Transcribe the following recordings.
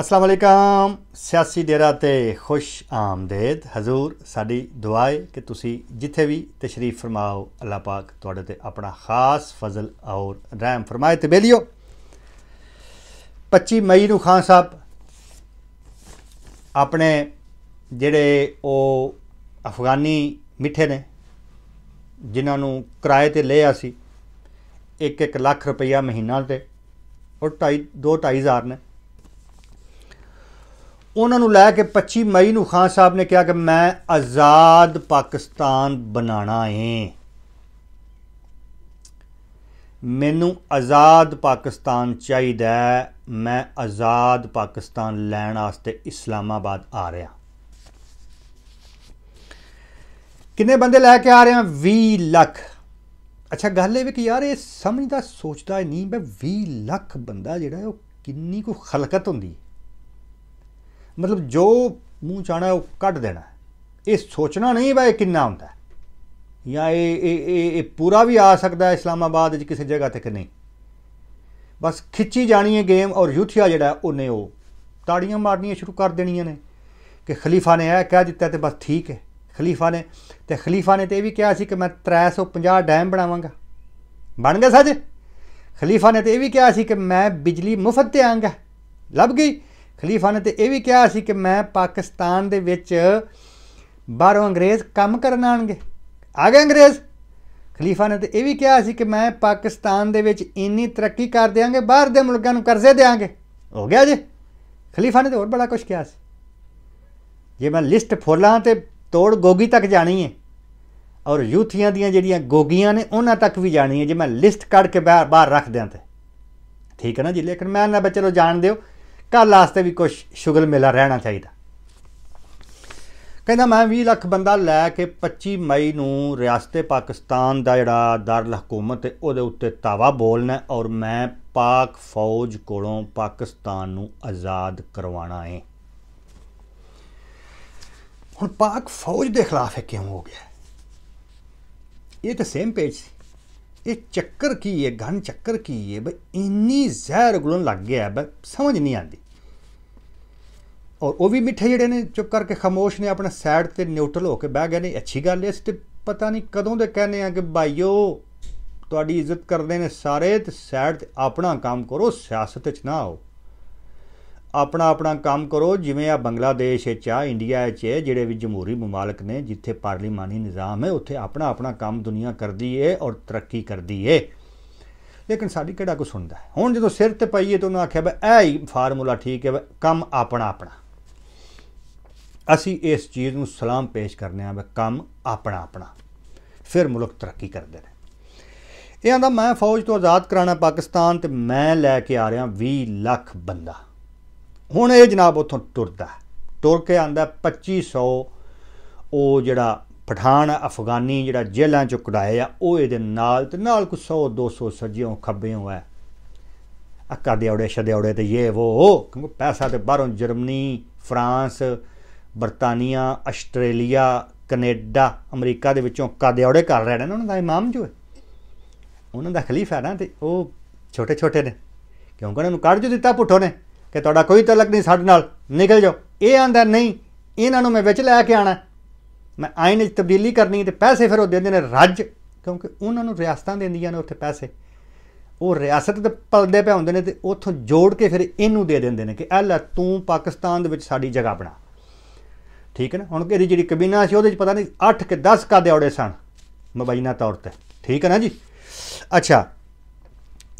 ਅਸਲਾਮ ਅਲੈਕਮ ਸਿਆਸੀ ਡੇਰਾ ਤੇ ਖੁਸ਼ ਆਮਦੇਦ ਹਜ਼ੂਰ ਸਾਡੀ ਦੁਆਏ ਕਿ ਤੁਸੀਂ ਜਿੱਥੇ ਵੀ ਤਸ਼ਰੀਫ ਫਰਮਾਓ ਅੱਲਾਹ ਪਾਕ ਤੁਹਾਡੇ ਤੇ ਆਪਣਾ ਖਾਸ ਫਜ਼ਲ ਔਰ ਰਹਿਮ ਫਰਮਾਏ ਤੇ ਬੇਲਿਓ 25 ਮਈ ਨੂੰ ਖਾਨ ਸਾਹਿਬ ਆਪਣੇ ਜਿਹੜੇ ਉਹ ਅਫਗਾਨੀ ਮਿੱਠੇ ਨੇ ਜਿਨ੍ਹਾਂ ਨੂੰ ਕਿਰਾਏ ਤੇ ਲਿਆ ਸੀ 1-1 ਲੱਖ ਰੁਪਈਆ ਮਹੀਨਾ ਤੇ ਉਹ 2 2.5 ਹਜ਼ਾਰ ਨੇ ਉਹਨਾਂ ਨੂੰ ਲੈ ਕੇ 25 ਮਈ ਨੂੰ ਖਾਨ ਸਾਹਿਬ ਨੇ ਕਿਹਾ ਕਿ ਮੈਂ ਆਜ਼ਾਦ ਪਾਕਿਸਤਾਨ ਬਣਾਣਾ ਹੈ ਮੈਨੂੰ ਆਜ਼ਾਦ ਪਾਕਿਸਤਾਨ ਚਾਹੀਦਾ ਮੈਂ ਆਜ਼ਾਦ ਪਾਕਿਸਤਾਨ ਲੈਣ ਵਾਸਤੇ ਇਸਲਾਮਾਬਾਦ ਆ ਰਿਹਾ ਕਿੰਨੇ ਬੰਦੇ ਲੈ ਕੇ ਆ ਰਹੇ ਆ 20 ਲੱਖ ਅੱਛਾ ਗੱਲ ਇਹ ਵੀ ਕਿ ਯਾਰ ਇਹ ਸਮਝਦਾ ਸੋਚਦਾ ਨਹੀਂ ਮੈਂ 20 ਲੱਖ ਬੰਦਾ ਜਿਹੜਾ ਉਹ ਕਿੰਨੀ ਕੋ ਖਲਕਤ ਹੁੰਦੀ ਹੈ ਮਤਲਬ ਜੋ ਮੂੰਹ ਚਾਣਾ ਉਹ ਕੱਢ ਦੇਣਾ ਇਹ ਸੋਚਣਾ ਨਹੀਂ ਇਹ ਕਿੰਨਾ ਹੁੰਦਾ ਜਾਂ ਇਹ ਇਹ ਇਹ ਪੂਰਾ ਵੀ ਆ ਸਕਦਾ ਹੈ ਇਸਲਾਮਾਬਾਦ ਵਿੱਚ ਕਿਸੇ ਜਗ੍ਹਾ ਤੇ ਕਿ ਨਹੀਂ ਬਸ ਖਿੱਚੀ ਜਾਣੀ ਹੈ ਗੇਮ ਔਰ ਯੂਥਿਆ ਜਿਹੜਾ ਉਹਨੇ ਉਹ ਤਾੜੀਆਂ ਮਾਰਨੀਆਂ ਸ਼ੁਰੂ ਕਰ ਦੇਣੀਆਂ ਨੇ ਕਿ ਖਲੀਫਾ ਨੇ ਇਹ ਕਹਿ ਦਿੱਤਾ ਤੇ ਬਸ ਠੀਕ ਹੈ ਖਲੀਫਾ ਨੇ ਤੇ ਖਲੀਫਾ ਨੇ ਤੇ ਇਹ ਵੀ ਕਿਹਾ ਸੀ ਕਿ ਮੈਂ 350 ਡੈਮ ਬਣਾਵਾਂਗਾ ਬਣ ਗਿਆ ਸੱਚ ਖਲੀਫਾ ਨੇ ਤੇ ਇਹ ਵੀ ਕਿਹਾ ਸੀ ਕਿ ਮੈਂ ਬਿਜਲੀ ਮੁਫਤ ਦੇਵਾਂਗਾ ਆਂਗਾ ਲੱਭ ਗਈ ਖਲੀਫਾ ਨੇ ਤੇ ਇਹ ਵੀ ਕਿਹਾ ਸੀ ਕਿ ਮੈਂ ਪਾਕਿਸਤਾਨ ਦੇ ਵਿੱਚ ਬਾਹਰੋਂ ਅੰਗਰੇਜ਼ ਕੰਮ ਕਰਨ ਆਣਗੇ ਆ ਗਏ ਅੰਗਰੇਜ਼ ਖਲੀਫਾ ਨੇ ਤੇ ਇਹ ਵੀ ਕਿਹਾ ਸੀ ਕਿ ਮੈਂ ਪਾਕਿਸਤਾਨ ਦੇ ਵਿੱਚ ਇੰਨੀ ਤਰੱਕੀ ਕਰ ਦੇਵਾਂਗੇ ਬਾਹਰ ਦੇ ਮੁਲਕਾਂ ਨੂੰ ਕਰਜ਼ੇ ਦੇਵਾਂਗੇ ਹੋ ਗਿਆ ਜੀ ਖਲੀਫਾ ਨੇ ਤੇ ਹੋਰ ਬੜਾ ਕੁਝ ਕਿਹਾ ਸੀ ਜੇ ਮੈਂ ਲਿਸਟ ਫੋਲਾਂ ਤੇ ਤੋੜ ਗੋਗੀ ਤੱਕ ਜਾਣੀ ਹੈ ਔਰ ਯੂਥੀਆਂ ਦੀਆਂ ਜਿਹੜੀਆਂ ਗੋਗੀਆਂ ਨੇ ਉਹਨਾਂ ਤੱਕ ਵੀ ਜਾਣੀ ਹੈ ਜੇ ਮੈਂ ਲਿਸਟ ਕੱਢ ਕੇ ਬਾਹਰ ਰੱਖ ਦਿਆਂ ਤੇ ਠੀਕ ਹੈ ਨਾ ਜੀ ਲੇਕਿਨ ਮੈਂ ਨਾ ਨੂੰ ਜਾਣ ਦਿਓ ਕੱਲ ਲਾਸਤੇ ਵੀ ਕੁਝ ਸ਼ੁਗਲ ਮੇਲਾ ਰਹਿਣਾ ਚਾਹੀਦਾ ਕਹਿੰਦਾ ਮੈਂ 20 ਲੱਖ ਬੰਦਾ ਲੈ ਕੇ 25 ਮਈ ਨੂੰ ਰਿਆਸਤੇ ਪਾਕਿਸਤਾਨ ਦਾ ਜਿਹੜਾ ਦਰਲ ਹਕੂਮਤ ਹੈ ਉਹਦੇ ਉੱਤੇ ਤਾਵਾ ਬੋਲਣਾ ਔਰ ਮੈਂ ਪਾਕ ਫੌਜ ਕੋਲੋਂ ਪਾਕਿਸਤਾਨ ਨੂੰ ਆਜ਼ਾਦ ਕਰਵਾਉਣਾ ਹੈ ਹੁਣ ਪਾਕ ਫੌਜ ਦੇ ਖਿਲਾਫ ਹੈ ਕਿਉਂ ਹੋ ਗਿਆ ਇਹ ਤਾਂ ਸੇਮ ਪੇਜ ਸੀ ਇਹ ਚੱਕਰ ਕੀ ਹੈ ਗਨ ਚੱਕਰ ਕੀ ਹੈ ਬਈ ਇੰਨੀ ਜ਼ਹਿਰ ਗੁਲਣ ਲੱਗ ਗਿਆ ਬਈ ਸਮਝ ਨਹੀਂ ਆਉਂਦੀ ਔਰ ਉਹ ਵੀ ਮਿੱਠੇ ਜਿਹੜੇ ਨੇ ਚੁੱਪ ਕਰਕੇ ਖਮੋਸ਼ ਨੇ ਆਪਣਾ ਸਾਈਡ ਤੇ ਨਿਊਟਰਲ ਹੋ ਕੇ ਬਹਿ ਗਏ ਨੇ ਅੱਛੀ ਗੱਲ ਇਸ ਤੇ ਪਤਾ ਨਹੀਂ ਕਦੋਂ ਦੇ ਕਹਿੰਦੇ ਆ ਕਿ ਭਾਈਓ ਤੁਹਾਡੀ ਇੱਜ਼ਤ ਕਰਦੇ ਨੇ ਸਾਰੇ ਤੇ ਸਾਈਡ ਤੇ ਆਪਣਾ ਕੰਮ ਕਰੋ ਸਿਆਸਤ ਵਿੱਚ ਨਾ ਆਓ ਆਪਣਾ ਆਪਣਾ ਕੰਮ ਕਰੋ ਜਿਵੇਂ ਆ ਬੰਗਲਾਦੇਸ਼ ਵਿੱਚ ਆ ਇੰਡੀਆ ਵਿੱਚ ਹੈ ਜਿਹੜੇ ਵੀ ਜਮਹੂਰੀ ਮਮਾਲਕ ਨੇ ਜਿੱਥੇ ਪਾਰਲੀਮਾਨੀ ਨਿਜ਼ਾਮ ਹੈ ਉੱਥੇ ਆਪਣਾ ਆਪਣਾ ਕੰਮ ਦੁਨੀਆ ਕਰਦੀ ਏ ਔਰ ਤਰੱਕੀ ਕਰਦੀ ਏ ਲੇਕਿਨ ਸਾਡੀ ਕਿਹੜਾ ਕੋ ਸੁਣਦਾ ਹੁਣ ਜਦੋਂ ਸਿਰ ਤੇ ਪਈਏ ਤਾਂ ਉਹਨਾਂ ਆਖਿਆ ਬਈ ਇਹ ਹੀ ਫਾਰਮੂਲਾ ਠੀਕ ਹੈ ਕੰਮ ਆਪਣਾ ਆਪਣਾ ਅਸੀਂ ਇਸ ਚੀਜ਼ ਨੂੰ ਸਲਾਮ ਪੇਸ਼ ਕਰਨੇ ਆ ਵੀ ਕੰਮ ਆਪਣਾ ਆਪਣਾ ਫਿਰ ਮੁਲਕ ਤਰੱਕੀ ਕਰਦੇ ਨੇ ਇਹ ਆਂਦਾ ਮੈਂ ਫੌਜ ਤੋਂ ਆਜ਼ਾਦ ਕਰਾਣਾ ਪਾਕਿਸਤਾਨ ਤੇ ਮੈਂ ਲੈ ਕੇ ਆ ਰਿਹਾ 20 ਲੱਖ ਬੰਦਾ ਹੁਣ ਇਹ ਜਨਾਬ ਉਥੋਂ ਟੁਰਦਾ ਟੁਰ ਕੇ ਆਂਦਾ 2500 ਉਹ ਜਿਹੜਾ ਪਠਾਨ ਅਫਗਾਨੀ ਜਿਹੜਾ ਜੇਲਾਂ ਚੋਂ ਆ ਉਹ ਇਹਦੇ ਨਾਲ ਤੇ ਨਾਲ ਕੁ 100 200 ਸੱਜਿਓਂ ਖੱਬਿਓਂ ਹੈ ਅੱਕਾ ਦੇ ਔੜੇ ਛਦੇ ਔੜੇ ਤੇ ਇਹ ਉਹ ਕਿਉਂਕਿ ਪੈਸਾ ਤੇ ਬਾਹਰੋਂ ਜਰਮਨੀ ਫਰਾਂਸ ਬਰਤਾਨੀਆ ਆਸਟ੍ਰੇਲੀਆ ਕੈਨੇਡਾ ਅਮਰੀਕਾ ਦੇ ਵਿੱਚੋਂ ਕਾਦਿਆੜੇ ਕਰ ਰਹੇ ਨੇ ਉਹਨਾਂ ਦਾ ਇਮਾਮ ਜੋ ਹੈ ਉਹਨਾਂ ਦਾ ਖਲੀਫਾ ਹੈ ਨਾ ਤੇ ਉਹ ਛੋਟੇ ਛੋਟੇ ਨੇ ਕਿਉਂਕਿ ਉਹਨਾਂ ਨੂੰ ਕੱਢ ਜੋ ਦਿੱਤਾ ਪੁੱਠੋ ਨੇ ਕਿ ਤੁਹਾਡਾ ਕੋਈ ਤਲਕ ਨਹੀਂ ਸਾਡੇ ਨਾਲ ਨਿਕਲ ਜਾਓ ਇਹ ਆਂਦਾ ਨਹੀਂ ਇਹਨਾਂ ਨੂੰ ਮੈਂ ਵਿੱਚ ਲੈ ਕੇ ਆਣਾ ਮੈਂ ਆਇਨ ਵਿੱਚ ਤਬਦੀਲੀ ਕਰਨੀ ਤੇ ਪੈਸੇ ਫਿਰ ਉਹ ਦਿੰਦੇ ਨੇ ਰੱਜ ਕਿਉਂਕਿ ਉਹਨਾਂ ਨੂੰ ਰਿਆਸਤਾਂ ਦਿੰਦੀਆਂ ਨੇ ਉੱਥੇ ਪੈਸੇ ਉਹ ਰਿਆਸਤ ਦੇ ਪਲਦੇ ਪਿਆ ਹੁੰਦੇ ਨੇ ਤੇ ਉੱਥੋਂ ਜੋੜ ਕੇ ਫਿਰ ਇਹਨੂੰ ਦੇ ਦਿੰਦੇ ਨੇ ਕਿ ਐ ਲੈ ਤੂੰ ਪਾਕਿਸਤਾਨ ਦੇ ਵਿੱਚ ਸਾਡੀ ਜਗ੍ਹਾ ਬਣਾ ਠੀਕ ਹੈ ਨਾ ਹੁਣ ਇਹਦੀ ਜਿਹੜੀ ਕਬੀਨਾ ਸੀ ਉਹਦੇ ਚ ਪਤਾ ਨਹੀਂ 8 ਕਿ 10 ਕਾਦੇ ਔੜੇ ਸਨ ਮਬਈਨਾ ਤੌਰ ਤੇ ਠੀਕ ਹੈ ਨਾ ਜੀ ਅੱਛਾ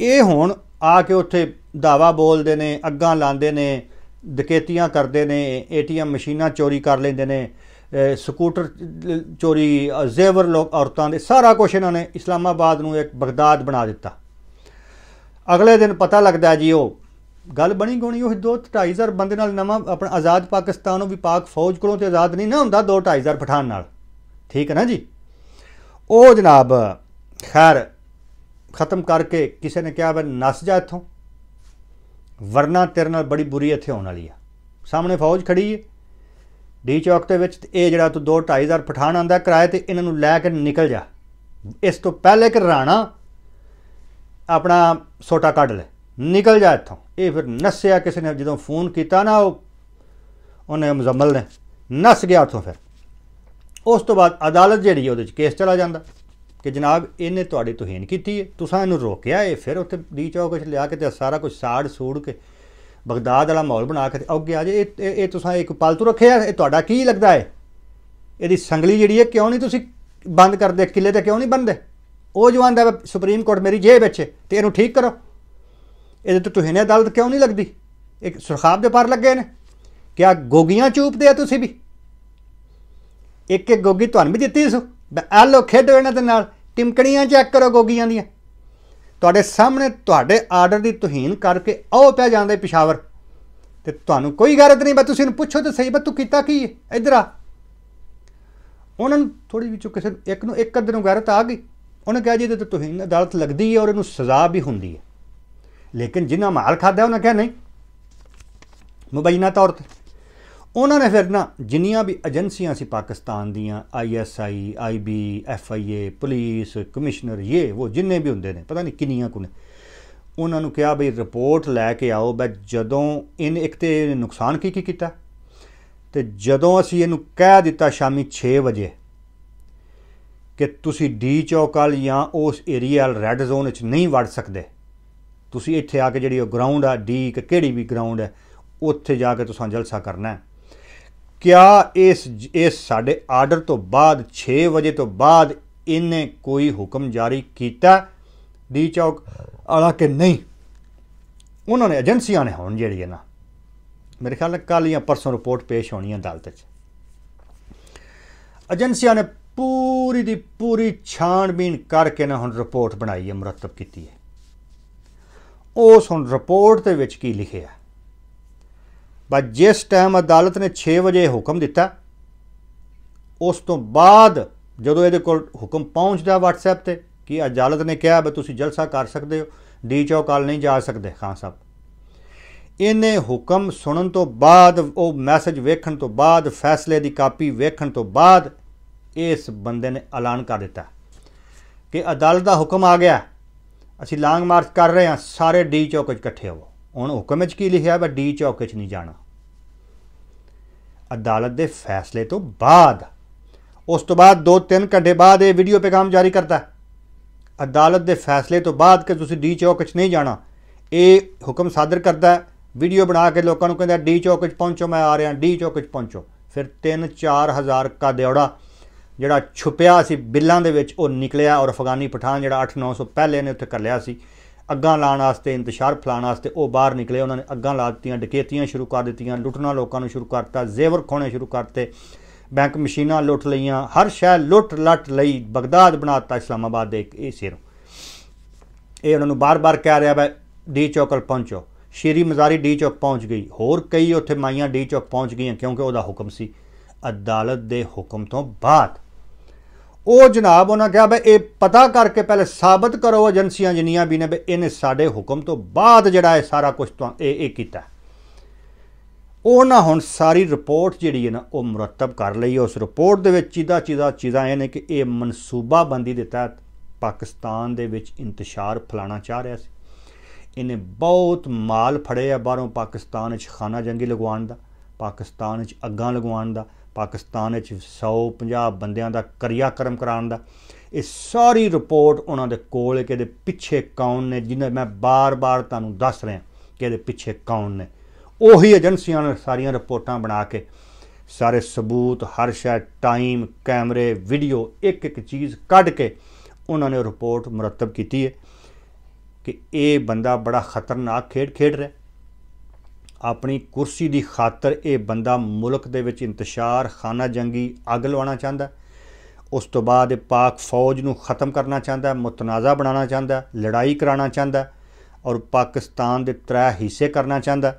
ਇਹ ਹੁਣ ਆ ਕੇ ਉੱਥੇ ਦਾਵਾ ਬੋਲਦੇ ਨੇ ਅੱਗਾ ਲਾਉਂਦੇ ਨੇ ਦਕੇਤੀਆਂ ਕਰਦੇ ਨੇ ਏਟੀਐਮ ਮਸ਼ੀਨਾਂ ਚੋਰੀ ਕਰ ਲੈਂਦੇ ਨੇ ਸਕੂਟਰ ਚੋਰੀ ਜ਼ੇਵਰ ਲੋਕ ਔਰਤਾਂ ਦੇ ਸਾਰਾ ਕੁਝ ਇਹਨਾਂ ਨੇ ਇਸਲਾਮਾਬਾਦ ਨੂੰ ਇੱਕ ਬਗਦਾਦ ਬਣਾ ਦਿੱਤਾ ਅਗਲੇ ਦਿਨ ਪਤਾ ਲੱਗਦਾ ਜੀ ਉਹ ਗੱਲ ਬਣੀ ਗੋਣੀ ਉਹ 2 2.5000 ਬੰਦੇ ਨਾਲ ਨਵਾਂ ਆਪਣਾ ਆਜ਼ਾਦ ਪਾਕਿਸਤਾਨ ਉਹ ਵੀ ਪਾਕ ਫੌਜ ਕੋਲੋਂ ਤੇ ਆਜ਼ਾਦ ਨਹੀਂ ਨਾ ਹੁੰਦਾ 2 2.5000 ਪਠਾਨ ਨਾਲ ਠੀਕ ਹੈ ਨਾ ਜੀ ਉਹ ਜਨਾਬ ਖੈਰ ਖਤਮ ਕਰਕੇ ਕਿਸੇ ਨੇ ਕਿਹਾ ਵੇ ਨਸ ਜਾ ਇੱਥੋਂ ਵਰਨਾ ਤੇਰੇ ਨਾਲ ਬੜੀ ਬੁਰੀ ਇੱਥੇ ਹੋਣ ਵਾਲੀ ਆ ਸਾਹਮਣੇ ਫੌਜ ਖੜੀ ਹੈ ਡੀ ਚੌਕ ਦੇ ਵਿੱਚ ਇਹ ਜਿਹੜਾ ਤੂੰ 2 2.5000 ਪਠਾਨ ਆਂਦਾ ਕਿਰਾਏ ਤੇ ਇਹਨਾਂ ਨੂੰ ਲੈ ਕੇ ਨਿਕਲ ਜਾ ਇਸ ਤੋਂ ਪਹਿਲੇ ਕਿ ਰਾਣਾ ਆਪਣਾ ਸੋਟਾ ਕੱਢ ਲੈ ਨਿਕਲ ਜਾ ਇੱਥੋਂ ਇਹ ਫਿਰ ਨਸਿਆ ਕਿਸੇ ਨੇ ਜਦੋਂ ਫੋਨ ਕੀਤਾ ਨਾ ਉਹ ਉਹਨੇ ਮੁਜ਼ਮਲ ਨੇ ਨਸ ਗਿਆ ਉਥੋਂ ਫਿਰ ਉਸ ਤੋਂ ਬਾਅਦ ਅਦਾਲਤ ਜਿਹੜੀ ਹੈ ਉਹਦੇ ਵਿੱਚ ਕੇਸ ਚਲਾ ਜਾਂਦਾ ਕਿ ਜਨਾਬ ਇਹਨੇ ਤੁਹਾਡੀ ਤੋਹੀਨ ਕੀਤੀ ਹੈ ਤੁਸੀਂ ਇਹਨੂੰ ਰੋਕਿਆ ਇਹ ਫਿਰ ਉੱਥੇ ਡੀ ਚੌਕ ਵਿੱਚ ਲਿਆ ਕੇ ਤੇ ਸਾਰਾ ਕੁਝ ਸਾੜ ਸੂੜ ਕੇ ਬਗਦਾਦ ਵਾਲਾ ਮਾਹੌਲ ਬਣਾ ਕੇ ਅੱਗੇ ਆ ਜੇ ਇਹ ਇਹ ਤੁਸੀਂ ਇੱਕ ਪਾਲਤੂ ਰੱਖਿਆ ਇਹ ਤੁਹਾਡਾ ਕੀ ਲੱਗਦਾ ਹੈ ਇਹਦੀ ਸੰਗਲੀ ਜਿਹੜੀ ਹੈ ਕਿਉਂ ਨਹੀਂ ਤੁਸੀਂ ਬੰਦ ਕਰਦੇ ਕਿਲੇ ਤੇ ਕਿਉਂ ਨਹੀਂ ਬੰਦੇ ਉਹ ਜਵਾਨ ਦਾ ਸੁਪਰੀਮ ਕੋਰਟ ਮੇਰੀ ਜੇਬ ਵਿੱਚ ਤੇ ਇਹਨੂੰ ਠੀਕ ਕਰੋ ਇਹਦੇ ਤੋਂ ਟੁਹੇਨੇ ਅਦਾਲਤ ਕਿਉਂ ਨਹੀਂ ਲੱਗਦੀ ਇੱਕ ਸੁਰਖਾਬ ਦੇ ਪਰ ਲੱਗੇ ਨੇ ਕਿਆ ਗੋਗੀਆਂ ਚੂਪਦੇ ਆ ਤੁਸੀਂ ਵੀ ਇੱਕ ਇੱਕ ਗੋਗੀ ਤੁਹਾਨੂੰ ਵੀ ਦਿੱਤੀ ਸੋ ਆ ਲੋ ਖੇਡੋ ਇਹਨਾਂ ਦੇ ਨਾਲ ਟਿਮਕਣੀਆਂ ਚੈੱਕ ਕਰੋ ਗੋਗੀਆਂ ਦੀਆਂ ਤੁਹਾਡੇ ਸਾਹਮਣੇ ਤੁਹਾਡੇ ਆਰਡਰ ਦੀ ਤੋਹੀਨ ਕਰਕੇ ਉਹ ਪੈ ਜਾਂਦੇ ਪਿਸ਼ਾਵਰ ਤੇ ਤੁਹਾਨੂੰ ਕੋਈ ਗਰਤ ਨਹੀਂ ਬਸ ਤੁਸੀਂ ਨੂੰ ਪੁੱਛੋ ਤੇ ਸਹੀ ਬਸ ਤੂੰ ਕੀਤਾ ਕੀ ਇਧਰ ਆ ਉਹਨਾਂ ਨੂੰ ਥੋੜੀ ਵਿੱਚੋਂ ਕਿਸੇ ਇੱਕ ਨੂੰ ਇੱਕ ਅੱਧ ਨੂੰ ਗਰਤ ਆ ਗਈ ਉਹਨੇ ਕਿਹਾ ਜੀ ਤੇ ਤੋਹੀਨ ਅਦਾਲਤ ਲੱਗਦੀ ਹੈ ਔਰ ਇਹਨੂੰ ਸਜ਼ਾ ਵੀ ਹੁੰਦੀ ਹੈ ਲੇਕਿਨ ਜਿਨ੍ਹਾਂ ਮਾਲ ਖਾਦਾ ਉਹਨਾਂ ਕਹੇ ਨਹੀਂ ਮੁਬੈਨਾ ਤੌਰ ਤੇ ਉਹਨਾਂ ਨੇ ਫਿਰ ਨਾ ਜਿੰਨੀਆਂ ਵੀ ਏਜੰਸੀਆਂ ਸੀ ਪਾਕਿਸਤਾਨ ਦੀਆਂ ISI IB FIA police commissioner ਇਹ ਉਹ ਜਿੰਨੇ ਵੀ ਹੁੰਦੇ ਨੇ ਪਤਾ ਨਹੀਂ ਕਿੰਨੀਆਂ ਕੁ ਨੇ ਉਹਨਾਂ ਨੂੰ ਕਿਹਾ ਬਈ ਰਿਪੋਰਟ ਲੈ ਕੇ ਆਓ ਬਈ ਜਦੋਂ ਇਨ ਇੱਕ ਤੇ ਨੁਕਸਾਨ ਕੀ ਕੀ ਕੀਤਾ ਤੇ ਜਦੋਂ ਅਸੀਂ ਇਹਨੂੰ ਕਹਿ ਦਿੱਤਾ ਸ਼ਾਮੀ 6 ਵਜੇ ਕਿ ਤੁਸੀਂ ਡੀ ਚੌਕ ਵਾਲ ਜਾਂ ਉਸ ਏਰੀਆ ਵਾਲ ਰੈੱਡ ਜ਼ੋਨ ਵਿੱਚ ਨਹੀਂ ਵੜ ਸਕਦੇ ਤੁਸੀਂ ਇੱਥੇ ਆ ਕੇ ਜਿਹੜੀ ਉਹ ਗਰਾਊਂਡ ਆ ਡੀ ਕਿ ਕਿਹੜੀ ਵੀ ਗਰਾਊਂਡ ਹੈ ਉੱਥੇ ਜਾ ਕੇ ਤੁਸੀਂ ਜਲਸਾ ਕਰਨਾ ਹੈ ਕਿਆ ਇਸ ਇਸ ਸਾਡੇ ਆਰਡਰ ਤੋਂ ਬਾਅਦ 6 ਵਜੇ ਤੋਂ ਬਾਅਦ ਇਹਨੇ ਕੋਈ ਹੁਕਮ ਜਾਰੀ ਕੀਤਾ ਡੀ ਚੌਕ ਆਲਾ ਕਿ ਨਹੀਂ ਉਹਨਾਂ ਨੇ ਏਜੰਸੀਆਂ ਨੇ ਹੁਣ ਜਿਹੜੀ ਹੈ ਨਾ ਮੇਰੇ ਖਿਆਲ ਨਾਲ ਕੱਲ ਜਾਂ ਪਰਸੋਂ ਰਿਪੋਰਟ ਪੇਸ਼ ਹੋਣੀ ਹੈ ਅਦਾਲਤ 'ਚ ਏਜੰਸੀਆਂ ਨੇ ਪੂਰੀ ਦੀ ਪੂਰੀ ਛਾਣਬੀਣ ਕਰਕੇ ਨਾ ਹੁਣ ਰਿਪੋਰਟ ਬਣਾਈ ਹੈ ਮਰਤਬ ਕੀਤੀ ਹੈ ਉਸ ਹੁਣ ਰਿਪੋਰਟ ਦੇ ਵਿੱਚ ਕੀ ਲਿਖਿਆ ਬਸ ਜਿਸ ਟਾਈਮ ਅਦਾਲਤ ਨੇ 6 ਵਜੇ ਹੁਕਮ ਦਿੱਤਾ ਉਸ ਤੋਂ ਬਾਅਦ ਜਦੋਂ ਇਹਦੇ ਕੋਲ ਹੁਕਮ ਪਹੁੰਚਦਾ WhatsApp ਤੇ ਕਿ ਅਦਾਲਤ ਨੇ ਕਿਹਾ ਵੀ ਤੁਸੀਂ ਜਲਸਾ ਕਰ ਸਕਦੇ ਹੋ ਡੀ ਚੌਕ ਕੱਲ ਨਹੀਂ ਜਾ ਸਕਦੇ ਖਾਨ ਸਾਹਿਬ ਇਹਨੇ ਹੁਕਮ ਸੁਣਨ ਤੋਂ ਬਾਅਦ ਉਹ ਮੈਸੇਜ ਵੇਖਣ ਤੋਂ ਬਾਅਦ ਫੈਸਲੇ ਦੀ ਕਾਪੀ ਵੇਖਣ ਤੋਂ ਬਾਅਦ ਇਸ ਬੰਦੇ ਨੇ ਐਲਾਨ ਕਰ ਦਿੱਤਾ ਕਿ ਅਦਾਲਤ ਦਾ ਹੁਕਮ ਆ ਗਿਆ ਅਸੀਂ ਲਾਂਗ ਮਾਰਚ ਕਰ ਰਹੇ ਹਾਂ ਸਾਰੇ ਡੀ ਚੌਕ ਵਿੱਚ ਇਕੱਠੇ ਹੋਵੋ ਹੁਣ ਹੁਕਮ ਵਿੱਚ ਕੀ ਲਿਖਿਆ ਵਾ ਡੀ ਚੌਕ ਵਿੱਚ ਨਹੀਂ ਜਾਣਾ ਅਦਾਲਤ ਦੇ ਫੈਸਲੇ ਤੋਂ ਬਾਅਦ ਉਸ ਤੋਂ ਬਾਅਦ 2-3 ਘੰਟੇ ਬਾਅਦ ਇਹ ਵੀਡੀਓ ਪੇਗਾਮ ਜਾਰੀ ਕਰਦਾ ਅਦਾਲਤ ਦੇ ਫੈਸਲੇ ਤੋਂ ਬਾਅਦ ਕਿ ਤੁਸੀਂ ਡੀ ਚੌਕ ਵਿੱਚ ਨਹੀਂ ਜਾਣਾ ਇਹ ਹੁਕਮ ਸਾਦਰ ਕਰਦਾ ਵੀਡੀਓ ਬਣਾ ਕੇ ਲੋਕਾਂ ਨੂੰ ਕਹਿੰਦਾ ਡੀ ਚੌਕ ਵਿੱਚ ਪਹੁੰਚੋ ਮੈਂ ਆ ਰਿਹਾ ਡੀ ਚੌਕ ਵਿੱਚ ਪਹੁੰਚੋ ਫਿਰ 3-4000 ਕਾ ਦਿਉੜਾ ਜਿਹੜਾ ਛੁਪਿਆ ਸੀ ਬਿੱਲਾਂ ਦੇ ਵਿੱਚ ਉਹ ਨਿਕਲਿਆ ਔਰ ਅਫਗਾਨੀ ਪਠਾਨ ਜਿਹੜਾ 8-900 ਪਹਿਲੇ ਨੇ ਉੱਥੇ ਕਰ ਲਿਆ ਸੀ ਅੱਗਾਂ ਲਾਣ ਵਾਸਤੇ ਇੰਤਸ਼ਾਰ ਫਲਾਣ ਵਾਸਤੇ ਉਹ ਬਾਹਰ ਨਿਕਲੇ ਉਹਨਾਂ ਨੇ ਅੱਗਾਂ ਲਾ ਦਿੱਤੀਆਂ ਡਕੇਤੀਆਂ ਸ਼ੁਰੂ ਕਰ ਦਿੱਤੀਆਂ ਲੁੱਟਣਾ ਲੋਕਾਂ ਨੂੰ ਸ਼ੁਰੂ ਕਰਤਾ ਜ਼ੇਵਰ ਖੋਣੇ ਸ਼ੁਰੂ ਕਰਤੇ ਬੈਂਕ ਮਸ਼ੀਨਾਂ ਲੁੱਟ ਲਈਆਂ ਹਰ ਸ਼ੈ ਲੁੱਟ ਲੱਟ ਲਈ ਬਗਦਾਦ ਬਣਾਤਾ ਇਸਲਾਮਾਬਾਦ ਦੇ ਇੱਕ ਇਹ ਸਿਰ ਇਹ ਉਹਨਾਂ ਨੂੰ ਬਾਰ-ਬਾਰ ਕਹਿ ਰਿਹਾ ਬੈ ਡੀ ਚੌਕਲ ਪਹੁੰਚੋ ਸ਼ੀਰੀ ਮਜ਼ਾਰੀ ਡੀ ਚੌਕ ਪਹੁੰਚ ਗਈ ਹੋਰ ਕਈ ਉੱਥੇ ਮਾਈਆਂ ਡੀ ਚੌਕ ਪਹੁੰਚ ਗਈਆਂ ਕਿਉਂਕਿ ਉਹਦਾ ਹੁਕਮ ਸੀ ਅਦਾਲਤ ਦੇ ਹੁਕਮ ਤੋਂ ਬਾਅਦ ਉਹ ਜਨਾਬ ਉਹਨਾਂ ਕਿਹਾ ਬਈ ਇਹ ਪਤਾ ਕਰਕੇ ਪਹਿਲੇ ਸਾਬਤ ਕਰੋ ਏਜੰਸੀਆਂ ਜਿੰਨੀਆਂ ਵੀ ਨੇ ਬਈ ਇਹਨੇ ਸਾਡੇ ਹੁਕਮ ਤੋਂ ਬਾਅਦ ਜਿਹੜਾ ਇਹ ਸਾਰਾ ਕੁਝ ਤੋਂ ਇਹ ਇਹ ਕੀਤਾ ਉਹਨਾਂ ਹੁਣ ਸਾਰੀ ਰਿਪੋਰਟ ਜਿਹੜੀ ਹੈ ਨਾ ਉਹ ਮਰਤਬ ਕਰ ਲਈ ਉਸ ਰਿਪੋਰਟ ਦੇ ਵਿੱਚ ਚੀਦਾ ਚੀਦਾ ਚੀਜ਼ਾਂ ਇਹ ਨੇ ਕਿ ਇਹ ਮਨਸੂਬਾ ਬੰਦੀ ਦੇ ਤਹਿਤ ਪਾਕਿਸਤਾਨ ਦੇ ਵਿੱਚ ਇੰਤਸ਼ਾਰ ਫਲਾਣਾ ਚਾਹ ਰਿਹਾ ਸੀ ਇਹਨੇ ਬਹੁਤ ਮਾਲ ਫੜਿਆ ਬਾਹਰੋਂ ਪਾਕਿਸਤਾਨ ਵਿੱਚ ਖਾਨਾ ਜੰਗੀ ਲਗਵਾਉਣ ਦਾ ਪਾਕਿਸਤਾਨ ਵਿੱਚ ਅੱਗਾਂ ਲਗਵਾਉਣ ਦਾ ਪਾਕਿਸਤਾਨ ਵਿੱਚ 150 ਬੰਦਿਆਂ ਦਾ ਕਰਿਆਕਰਮ ਕਰਾਉਣ ਦਾ ਇਹ ਸਾਰੀ ਰਿਪੋਰਟ ਉਹਨਾਂ ਦੇ ਕੋਲ ਹੈ ਕਿ ਇਹਦੇ ਪਿੱਛੇ ਕੌਣ ਨੇ ਜਿੰਨੇ ਮੈਂ ਬਾਰ-ਬਾਰ ਤੁਹਾਨੂੰ ਦੱਸ ਰਿਹਾ ਕਿ ਇਹਦੇ ਪਿੱਛੇ ਕੌਣ ਨੇ ਉਹੀ ਏਜੰਸੀਆਂ ਨੇ ਸਾਰੀਆਂ ਰਿਪੋਰਟਾਂ ਬਣਾ ਕੇ ਸਾਰੇ ਸਬੂਤ ਹਰ ਸ਼ੈ ਟਾਈਮ ਕੈਮਰੇ ਵੀਡੀਓ ਇੱਕ ਇੱਕ ਚੀਜ਼ ਕੱਢ ਕੇ ਉਹਨਾਂ ਨੇ ਰਿਪੋਰਟ ਮਰਤਬ ਕੀਤੀ ਹੈ ਕਿ ਇਹ ਬੰਦਾ ਬੜਾ ਖਤਰਨਾਕ ਖੇਡ ਖੇਡ ਰਿਹਾ ਆਪਣੀ ਕੁਰਸੀ ਦੀ ਖਾਤਰ ਇਹ ਬੰਦਾ ਮੁਲਕ ਦੇ ਵਿੱਚ ਇੰਤਸ਼ਾਰ ਖਾਨਾ ਜੰਗੀ ਅੱਗ ਲਵਾਉਣਾ ਚਾਹੁੰਦਾ ਉਸ ਤੋਂ ਬਾਅਦ ਪਾਕ ਫੌਜ ਨੂੰ ਖਤਮ ਕਰਨਾ ਚਾਹੁੰਦਾ ਮਤਨਾਜ਼ਾ ਬਣਾਉਣਾ ਚਾਹੁੰਦਾ ਲੜਾਈ ਕਰਾਉਣਾ ਚਾਹੁੰਦਾ ਔਰ ਪਾਕਿਸਤਾਨ ਦੇ ਤਰੇ ਹਿੱਸੇ ਕਰਨਾ ਚਾਹੁੰਦਾ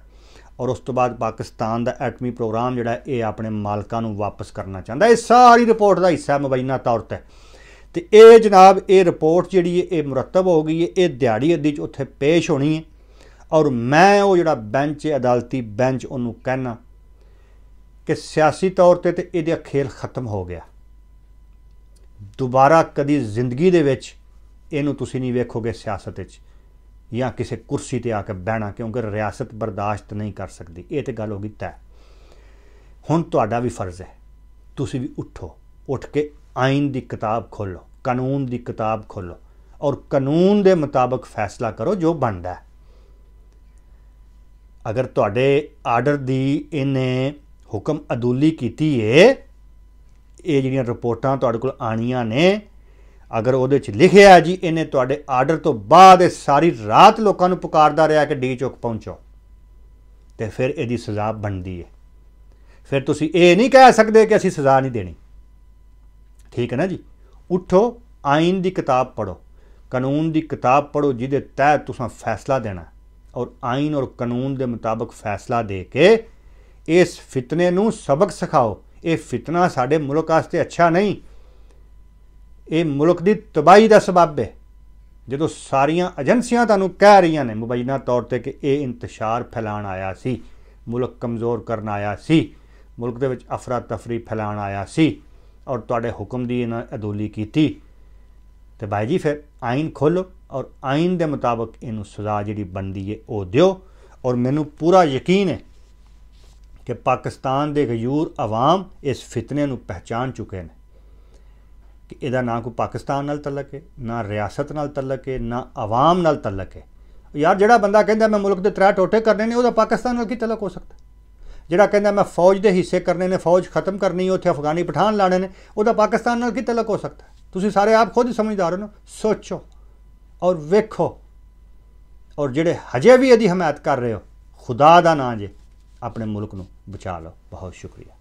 ਔਰ ਉਸ ਤੋਂ ਬਾਅਦ ਪਾਕਿਸਤਾਨ ਦਾ ਐਟਮੀ ਪ੍ਰੋਗਰਾਮ ਜਿਹੜਾ ਇਹ ਆਪਣੇ ਮਾਲਕਾਂ ਨੂੰ ਵਾਪਸ ਕਰਨਾ ਚਾਹੁੰਦਾ ਇਹ ਸਾਰੀ ਰਿਪੋਰਟ ਦਾ ਹਿੱਸਾ ਮਬੈਨਾ ਤੌਰ ਤੇ ਤੇ ਇਹ ਜਨਾਬ ਇਹ ਰਿਪੋਰਟ ਜਿਹੜੀ ਇਹ ਮਰਤਬ ਹੋ ਗਈ ਹੈ ਇਹ ਦਿਹਾੜੀ ਅੱਧੀ ਚ ਉੱਥੇ ਪੇਸ਼ ਹੋਣੀ ਹੈ ਔਰ ਮੈਂ ਉਹ ਜਿਹੜਾ ਬੈਂਚ ਹੈ ਅਦਾਲਤੀ ਬੈਂਚ ਉਹਨੂੰ ਕਹਿਣਾ ਕਿ ਸਿਆਸੀ ਤੌਰ ਤੇ ਤੇ ਇਹਦੇ ਖੇਲ ਖਤਮ ਹੋ ਗਿਆ ਦੁਬਾਰਾ ਕਦੀ ਜ਼ਿੰਦਗੀ ਦੇ ਵਿੱਚ ਇਹਨੂੰ ਤੁਸੀਂ ਨਹੀਂ ਵੇਖੋਗੇ ਸਿਆਸਤ ਵਿੱਚ ਜਾਂ ਕਿਸੇ ਕੁਰਸੀ ਤੇ ਆ ਕੇ ਬਹਿਣਾ ਕਿਉਂਕਿ ਰਿਆਸਤ ਬਰਦਾਸ਼ਤ ਨਹੀਂ ਕਰ ਸਕਦੀ ਇਹ ਤੇ ਗੱਲ ਹੋ ਗਈ ਤੈ ਹੁਣ ਤੁਹਾਡਾ ਵੀ ਫਰਜ਼ ਹੈ ਤੁਸੀਂ ਵੀ ਉੱਠੋ ਉੱਠ ਕੇ ਆਇਨ ਦੀ ਕਿਤਾਬ ਖੋਲੋ ਕਾਨੂੰਨ ਦੀ ਕਿਤਾਬ ਖੋਲੋ ਔਰ ਕਾਨੂੰਨ ਦੇ ਮੁਤਾਬਕ ਫੈਸਲਾ ਕਰੋ ਜੋ ਬਣਦਾ ਹੈ ਅਗਰ ਤੁਹਾਡੇ ਆਰਡਰ ਦੀ ਇਹਨੇ ਹੁਕਮ ਅਦੂਲੀ ਕੀਤੀ ਏ ਇਹ ਜਿਹੜੀਆਂ ਰਿਪੋਰਟਾਂ ਤੁਹਾਡੇ ਕੋਲ ਆਣੀਆਂ ਨੇ ਅਗਰ ਉਹਦੇ ਵਿੱਚ ਲਿਖਿਆ ਜੀ ਇਹਨੇ ਤੁਹਾਡੇ ਆਰਡਰ ਤੋਂ ਬਾਅਦ ਇਹ ਸਾਰੀ ਰਾਤ ਲੋਕਾਂ ਨੂੰ ਪੁਕਾਰਦਾ ਰਿਹਾ ਕਿ ਡੀ ਚੁੱਕ ਪਹੁੰਚੋ ਤੇ ਫਿਰ ਇਹਦੀ ਸਜ਼ਾ ਬਣਦੀ ਏ ਫਿਰ ਤੁਸੀਂ ਇਹ ਨਹੀਂ ਕਹਿ ਸਕਦੇ ਕਿ ਅਸੀਂ ਸਜ਼ਾ ਨਹੀਂ ਦੇਣੀ ਠੀਕ ਹੈ ਨਾ ਜੀ ਉਠੋ ਆਇਨ ਦੀ ਕਿਤਾਬ ਪੜੋ ਕਾਨੂੰਨ ਦੀ ਕਿਤਾਬ ਪੜੋ ਜਿਹਦੇ ਤਹਿਤ ਤੁਸੀਂ ਫੈਸਲਾ ਦੇਣਾ ਔਰ ਆਇਨ ਔਰ ਕਾਨੂੰਨ ਦੇ ਮੁਤਾਬਕ ਫੈਸਲਾ ਦੇ ਕੇ ਇਸ ਫਿਤਨੇ ਨੂੰ ਸਬਕ ਸਿਖਾਓ ਇਹ ਫਿਤਨਾ ਸਾਡੇ ਮੁਲਕ ਵਾਸਤੇ ਅੱਛਾ ਨਹੀਂ ਇਹ ਮੁਲਕ ਦੀ ਤਬਾਹੀ ਦਾ ਸਬਬ ਹੈ ਜਦੋਂ ਸਾਰੀਆਂ ਏਜੰਸੀਆਂ ਤੁਹਾਨੂੰ ਕਹਿ ਰਹੀਆਂ ਨੇ ਮੁਬੈਨਾ ਤੌਰ ਤੇ ਕਿ ਇਹ ਇੰਤਸ਼ਾਰ ਫੈਲਾਣ ਆਇਆ ਸੀ ਮੁਲਕ ਕਮਜ਼ੋਰ ਕਰਨ ਆਇਆ ਸੀ ਮੁਲਕ ਦੇ ਵਿੱਚ ਅਫਰਾ ਤਫਰੀ ਫੈਲਾਣ ਆਇਆ ਸੀ ਔਰ ਤੁਹਾਡੇ ਹੁਕਮ ਦੀ ਇਹਨਾਂ ਅਦੋਲੀ ਕੀਤੀ ਤੇ ਬਾਈ ਜੀ ਫਿਰ ਆਇਨ ਖੋਲੋ ਔਰ ਆਇਨ ਦੇ ਮੁਤਾਬਕ ਇਹਨੂੰ ਸਜ਼ਾ ਜਿਹੜੀ ਬਣਦੀ ਏ ਉਹ ਦਿਓ ਔਰ ਮੈਨੂੰ ਪੂਰਾ ਯਕੀਨ ਹੈ ਕਿ ਪਾਕਿਸਤਾਨ ਦੇ ਗਯੂਰ ਆਵਾਮ ਇਸ ਫਿਤਨੇ ਨੂੰ ਪਹਿਚਾਨ ਚੁੱਕੇ ਨੇ ਕਿ ਇਹਦਾ ਨਾ ਕੋਈ ਪਾਕਿਸਤਾਨ ਨਾਲ ਤਲਕ ਹੈ ਨਾ ਰਿਆਸਤ ਨਾਲ ਤਲਕ ਹੈ ਨਾ ਆਵਾਮ ਨਾਲ ਤਲਕ ਹੈ ਯਾਰ ਜਿਹੜਾ ਬੰਦਾ ਕਹਿੰਦਾ ਮੈਂ ਮੁਲਕ ਦੇ ਤਰਾ ਟੋਟੇ ਕਰਨੇ ਨੇ ਉਹਦਾ ਪਾਕਿਸਤਾਨ ਨਾਲ ਕੀ ਤਲਕ ਹੋ ਸਕਦਾ ਜਿਹੜਾ ਕਹਿੰਦਾ ਮੈਂ ਫੌਜ ਦੇ ਹਿੱਸੇ ਕਰਨੇ ਨੇ ਫੌਜ ਖਤਮ ਕਰਨੀ ਉੱਥੇ ਅਫਗਾਨੀ ਪਠਾਨ ਲਾਣੇ ਨੇ ਉਹਦਾ ਪਾਕਿਸਤਾਨ ਨਾਲ ਕੀ ਤਲਕ ਹੋ ਸਕਦਾ ਤੁਸੀਂ ਸਾਰੇ ਆਪ ਖੁਦ ਹੀ ਸਮਝਦਾਰ ਹੋ ਨਾ ਸੋਚੋ ਔਰ ਵੇਖੋ ਔਰ ਜਿਹੜੇ ਹਜੇ ਵੀ ਇਹਦੀ ਹਮਾਇਤ ਕਰ ਰਹੇ ਹੋ ਖੁਦਾ ਦਾ ਨਾਂ ਜੇ ਆਪਣੇ ਮੁਲਕ ਨੂੰ ਬਚਾ ਲਓ ਬਹੁਤ ਸ਼ੁਕਰੀਆ